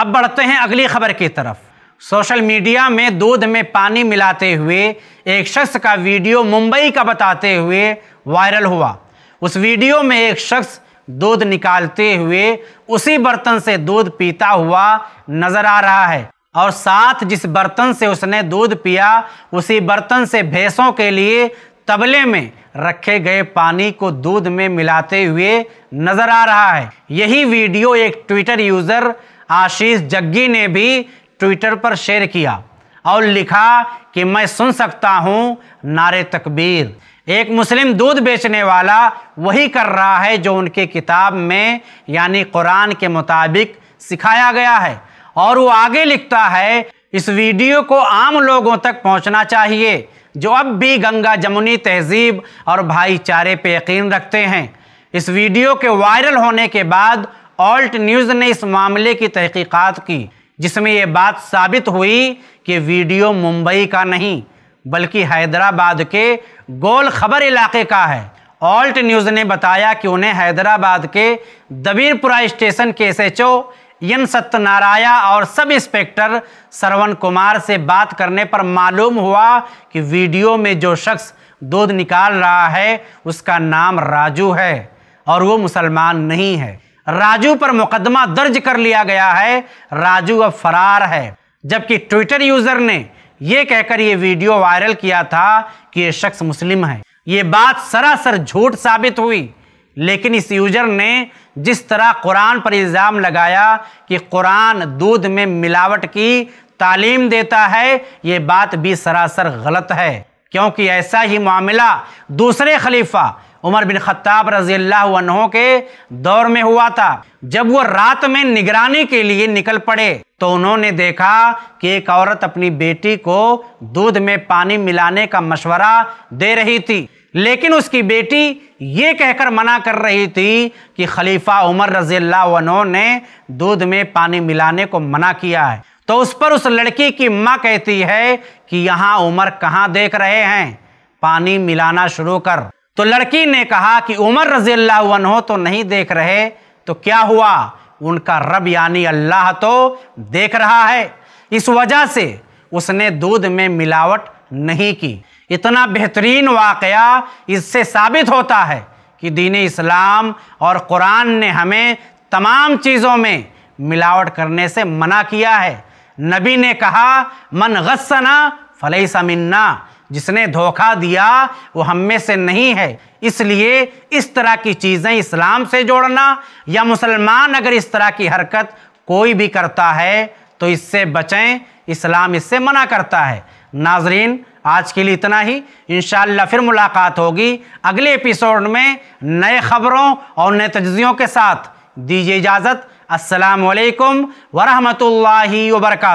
अब बढ़ते हैं अगली खबर की तरफ सोशल मीडिया में दूध में पानी मिलाते हुए एक शख्स का वीडियो मुंबई का बताते हुए वायरल हुआ उस वीडियो में एक शख्स दूध निकालते हुए उसी बर्तन से दूध पीता हुआ नजर आ रहा है और साथ जिस बर्तन से उसने दूध पिया उसी बर्तन से भैंसों के लिए तबले में रखे गए पानी को दूध में मिलाते हुए नजर आ रहा है यही वीडियो एक ट्विटर यूज़र आशीष जग्गी ने भी ट्विटर पर शेयर किया और लिखा कि मैं सुन सकता हूँ नारे तकबीर एक मुस्लिम दूध बेचने वाला वही कर रहा है जो उनके किताब में यानी कुरान के मुताबिक सिखाया गया है और वो आगे लिखता है इस वीडियो को आम लोगों तक पहुंचना चाहिए जो अब भी गंगा जमुनी तहजीब और भाईचारे पे यकीन रखते हैं इस वीडियो के वायरल होने के बाद ऑल्ट न्यूज़ ने इस मामले की तहकीकात की जिसमें ये बात साबित हुई कि वीडियो मुंबई का नहीं बल्कि हैदराबाद के गोल खबर इलाके का है ऑल्ट न्यूज़ ने बताया कि उन्हें हैदराबाद के दबीरपुरा स्टेशन के S H O N Satyanarayana और सब इंस्पेक्टर सरवन कुमार से बात करने पर मालूम हुआ कि वीडियो में जो शख्स दूध निकाल रहा है उसका नाम राजू है और वो मुसलमान नहीं है राजू पर मुकदमा दर्ज कर लिया गया है राजू अब फरार है जबकि ट्विटर यूजर ने यह कह कहकर यह वीडियो वायरल किया था कि यह शख्स मुस्लिम है ये बात सरासर झूठ साबित हुई लेकिन इस यूजर ने जिस तरह कुरान पर इल्ज़ाम लगाया कि कुरान दूध में मिलावट की तालीम देता है ये बात भी सरासर गलत है क्योंकि ऐसा ही मामला दूसरे खलीफा उमर बिन खत्ताब रजी अल्लाह के दौर में हुआ था जब वो रात में निगरानी के लिए निकल पड़े तो उन्होंने देखा कि एक औरत अपनी बेटी को दूध में पानी मिलाने का मशवरा दे रही थी लेकिन उसकी बेटी ये कहकर मना कर रही थी कि खलीफा उमर रजी अल्लाह ने दूध में पानी मिलाने को मना किया है तो उस पर उस लड़की की माँ कहती है कि यहाँ उमर कहाँ देख रहे हैं पानी मिलाना शुरू कर तो लड़की ने कहा कि उमर रजी अल्लाह तो नहीं देख रहे तो क्या हुआ उनका रब यानी अल्लाह तो देख रहा है इस वजह से उसने दूध में मिलावट नहीं की इतना बेहतरीन वाकया इससे साबित होता है कि दीन इस्लाम और कुरान ने हमें तमाम चीज़ों में मिलावट करने से मना किया है नबी ने कहा मन गस्सना फलई समिन्ना जिसने धोखा दिया वो हम में से नहीं है इसलिए इस तरह की चीज़ें इस्लाम से जोड़ना या मुसलमान अगर इस तरह की हरकत कोई भी करता है तो इससे बचें इस्लाम इससे मना करता है नाजरीन आज के लिए इतना ही इन फिर मुलाकात होगी अगले एपिसोड में नए ख़बरों और नए तजियों के साथ दीजिए इजाज़त असलकम वरहमल वर्का